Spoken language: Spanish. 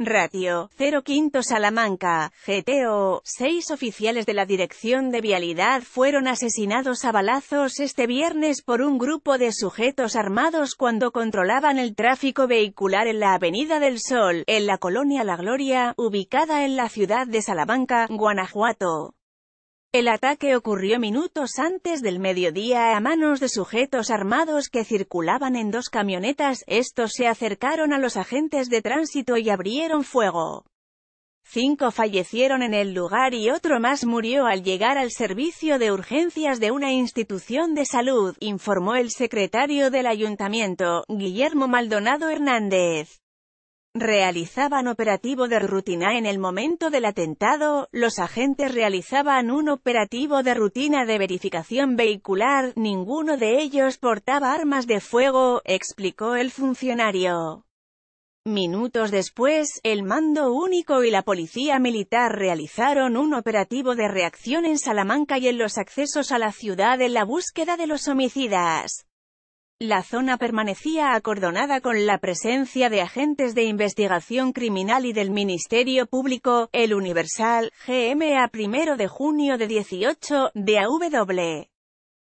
Ratio, 05 Quinto Salamanca, GTO, seis oficiales de la Dirección de Vialidad fueron asesinados a balazos este viernes por un grupo de sujetos armados cuando controlaban el tráfico vehicular en la Avenida del Sol, en la colonia La Gloria, ubicada en la ciudad de Salamanca, Guanajuato. El ataque ocurrió minutos antes del mediodía a manos de sujetos armados que circulaban en dos camionetas, estos se acercaron a los agentes de tránsito y abrieron fuego. Cinco fallecieron en el lugar y otro más murió al llegar al servicio de urgencias de una institución de salud, informó el secretario del ayuntamiento, Guillermo Maldonado Hernández realizaban operativo de rutina en el momento del atentado, los agentes realizaban un operativo de rutina de verificación vehicular, ninguno de ellos portaba armas de fuego, explicó el funcionario. Minutos después, el mando único y la policía militar realizaron un operativo de reacción en Salamanca y en los accesos a la ciudad en la búsqueda de los homicidas. La zona permanecía acordonada con la presencia de agentes de investigación criminal y del Ministerio Público, el Universal, GMA primero de junio de 18, de AW.